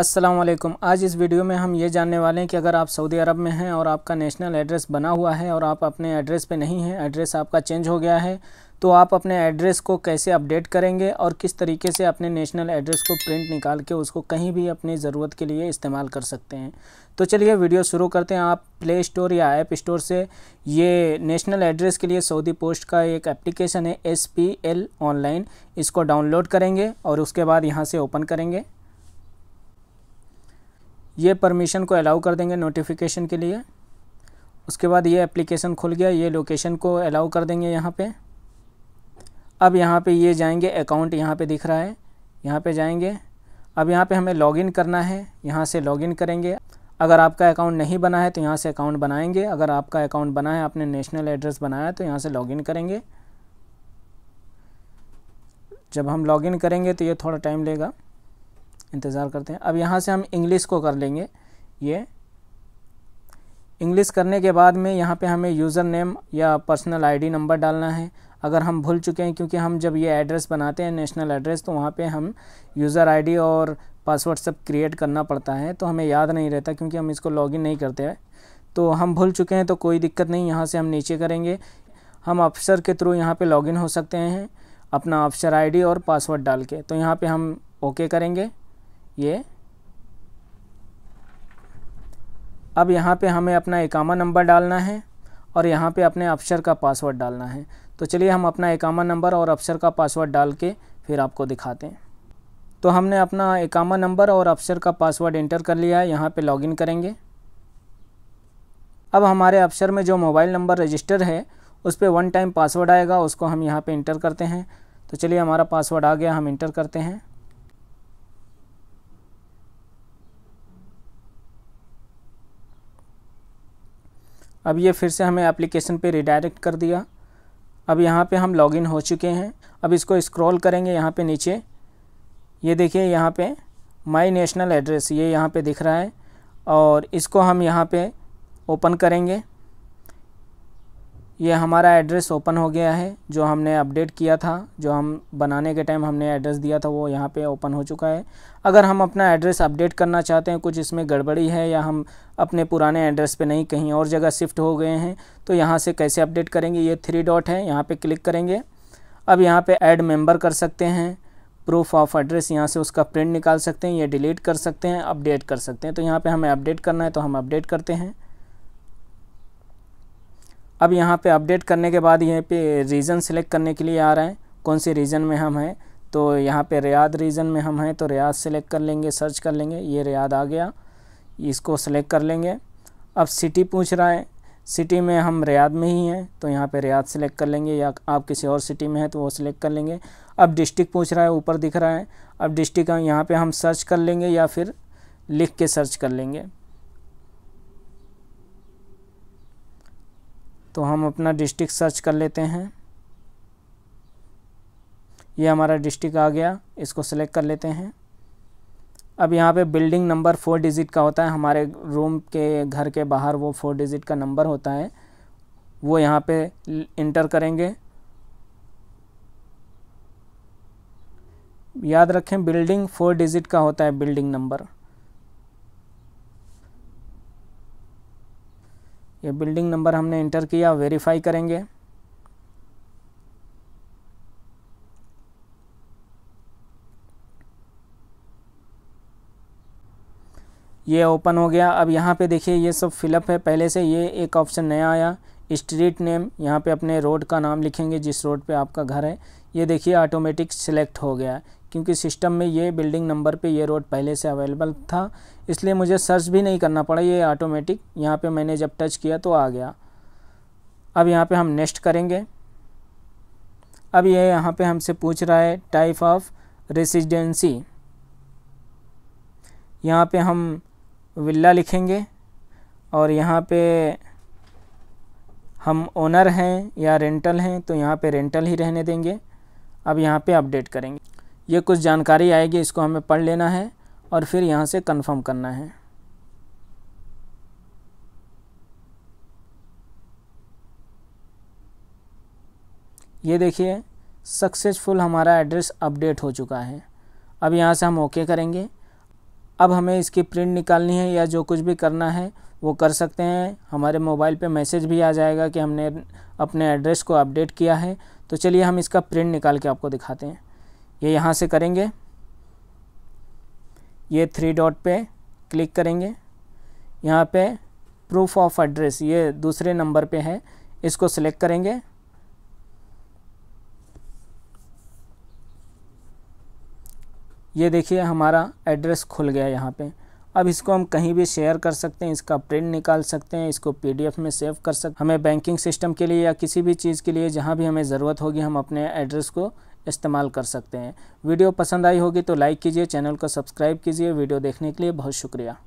असलम आज इस वीडियो में हम ये जानने वाले हैं कि अगर आप सऊदी अरब में हैं और आपका नेशनल एड्रेस बना हुआ है और आप अपने एड्रेस पे नहीं हैं एड्रेस आपका चेंज हो गया है तो आप अपने एड्रेस को कैसे अपडेट करेंगे और किस तरीके से अपने नेशनल एड्रेस को प्रिंट निकाल के उसको कहीं भी अपनी ज़रूरत के लिए इस्तेमाल कर सकते हैं तो चलिए वीडियो शुरू करते हैं आप प्ले स्टोर या ऐप स्टोर से ये नेशनल एड्रेस के लिए सऊदी पोस्ट का एक एप्लीकेशन है एस पी एल ऑनलाइन इसको डाउनलोड करेंगे और उसके बाद यहाँ से ओपन करेंगे ये परमिशन को अलाउ कर देंगे नोटिफिकेशन के लिए उसके बाद ये एप्लीकेशन खुल गया ये लोकेशन को अलाउ कर देंगे यहाँ पे अब यहाँ पे ये जाएंगे अकाउंट यहाँ पे दिख रहा है यहाँ पे जाएंगे अब यहाँ पे हमें लॉगिन करना है यहाँ से लॉगिन करेंगे अगर आपका अकाउंट नहीं बना है तो यहाँ से अकाउंट बनाएंगे अगर आपका अकाउंट बना है आपने नेशनल एड्रेस बनाया है तो यहाँ से लॉगिन करेंगे जब हम लॉगिन करेंगे तो ये थोड़ा टाइम लेगा इंतज़ार करते हैं अब यहाँ से हम इंग्लिश को कर लेंगे ये इंग्लिश करने के बाद में यहाँ पे हमें यूज़र नेम या पर्सनल आईडी नंबर डालना है अगर हम भूल चुके हैं क्योंकि हम जब ये एड्रेस बनाते हैं नेशनल एड्रेस तो वहाँ पे हम यूज़र आईडी और पासवर्ड सब क्रिएट करना पड़ता है तो हमें याद नहीं रहता क्योंकि हम इसको लॉगिन नहीं करते हैं तो हम भूल चुके हैं तो कोई दिक्कत नहीं यहाँ से हम नीचे करेंगे हम ऑफिसर के थ्रू यहाँ पर लॉगिन हो सकते हैं अपना ऑफिसर आई और पासवर्ड डाल के तो यहाँ पर हम ओके करेंगे ये अब यहाँ पे हमें अपना एकामा नंबर डालना है और यहाँ पे अपने अफसर का पासवर्ड डालना है तो चलिए हम अपना एकामा नंबर और अफसर का पासवर्ड डाल के फिर आपको दिखाते हैं तो हमने अपना एकामा नंबर और अफसर का पासवर्ड एंटर कर लिया है यहाँ पे लॉगिन करेंगे अब हमारे अफसर में जो मोबाइल नंबर रजिस्टर है उस पर वन टाइम पासवर्ड आएगा उसको हम यहाँ पर इंटर करते हैं तो चलिए हमारा पासवर्ड आ गया हम इंटर करते हैं अब ये फिर से हमें एप्लीकेशन पे रिडायरेक्ट कर दिया अब यहाँ पे हम लॉगिन हो चुके हैं अब इसको स्क्रॉल करेंगे यहाँ पे नीचे ये देखिए यहाँ पे माय नेशनल एड्रेस ये यहाँ पे दिख रहा है और इसको हम यहाँ पे ओपन करेंगे ये हमारा एड्रेस ओपन हो गया है जो हमने अपडेट किया था जो हम बनाने के टाइम हमने एड्रेस दिया था वो यहाँ पे ओपन हो चुका है अगर हम अपना एड्रेस अपडेट करना चाहते हैं कुछ इसमें गड़बड़ी है या हम अपने पुराने एड्रेस पे नहीं कहीं और जगह शिफ्ट हो गए हैं तो यहाँ से कैसे अपडेट करेंगे ये थ्री डॉट है यहाँ पर क्लिक करेंगे अब यहाँ पर एड मेम्बर कर सकते हैं प्रूफ ऑफ एड्रेस यहाँ से उसका प्रिंट निकाल सकते हैं या डिलीट कर सकते हैं अपडेट कर सकते हैं तो यहाँ पर हमें अपडेट करना है तो हम अपडेट करते हैं अब यहाँ पे अपडेट करने के बाद यहाँ पे रीजन सेलेक्ट करने के लिए आ रहा है कौन से रीजन में हम हैं तो यहाँ पे रियाद रीजन में हम हैं तो रियाद सेलेक्ट कर लेंगे सर्च कर लेंगे ये रियाद आ गया इसको सेलेक्ट कर लेंगे अब सिटी पूछ रहा है सिटी में हम रियाद में ही हैं तो यहाँ पे रियाद सेलेक्ट कर लेंगे या आप किसी और सिटी में हैं तो वो सिलेक्ट कर लेंगे अब डिस्ट्रिक्ट पूछ रहा है ऊपर दिख रहा है अब डिस्ट्रिक्ट यहाँ पर हम सर्च कर लेंगे या फिर लिख के सर्च कर लेंगे तो हम अपना डिस्ट्रिक्ट सर्च कर लेते हैं ये हमारा डिस्ट्रिक्ट आ गया इसको सेलेक्ट कर लेते हैं अब यहाँ पे बिल्डिंग नंबर फोर डिजिट का होता है हमारे रूम के घर के बाहर वो फोर डिजिट का नंबर होता है वो यहाँ पे इंटर करेंगे याद रखें बिल्डिंग फोर डिजिट का होता है बिल्डिंग नंबर ये बिल्डिंग नंबर हमने इंटर किया वेरीफाई करेंगे ये ओपन हो गया अब यहाँ पे देखिए ये सब फिलअप है पहले से ये एक ऑप्शन नया आया स्ट्रीट नेम यहाँ पे अपने रोड का नाम लिखेंगे जिस रोड पे आपका घर है ये देखिए ऑटोमेटिक सिलेक्ट हो गया क्योंकि सिस्टम में ये बिल्डिंग नंबर पे ये रोड पहले से अवेलेबल था इसलिए मुझे सर्च भी नहीं करना पड़ा ये ऑटोमेटिक यहाँ पे मैंने जब टच किया तो आ गया अब यहाँ पे हम नेक्स्ट करेंगे अब ये यहाँ पे हमसे पूछ रहा है टाइप ऑफ रेसिडेंसी यहाँ पे हम विल्ला लिखेंगे और यहाँ पे हम ओनर हैं या रेंटल हैं तो यहाँ पे रेंटल ही रहने देंगे अब यहाँ पे अपडेट करेंगे ये कुछ जानकारी आएगी इसको हमें पढ़ लेना है और फिर यहाँ से कन्फर्म करना है ये देखिए सक्सेसफुल हमारा एड्रेस अपडेट हो चुका है अब यहाँ से हम ओके करेंगे अब हमें इसकी प्रिंट निकालनी है या जो कुछ भी करना है वो कर सकते हैं हमारे मोबाइल पे मैसेज भी आ जाएगा कि हमने अपने एड्रेस को अपडेट किया है तो चलिए हम इसका प्रिंट निकाल के आपको दिखाते हैं ये यहाँ से करेंगे ये थ्री डॉट पे क्लिक करेंगे यहाँ पे प्रूफ ऑफ एड्रेस ये दूसरे नंबर पे है इसको सिलेक्ट करेंगे ये देखिए हमारा एड्रेस खुल गया यहाँ पे अब इसको हम कहीं भी शेयर कर सकते हैं इसका प्रिंट निकाल सकते हैं इसको पीडीएफ में सेव कर सकते हमें बैंकिंग सिस्टम के लिए या किसी भी चीज़ के लिए जहाँ भी हमें ज़रूरत होगी हम अपने एड्रेस को इस्तेमाल कर सकते हैं वीडियो पसंद आई होगी तो लाइक कीजिए चैनल को सब्सक्राइब कीजिए वीडियो देखने के लिए बहुत शुक्रिया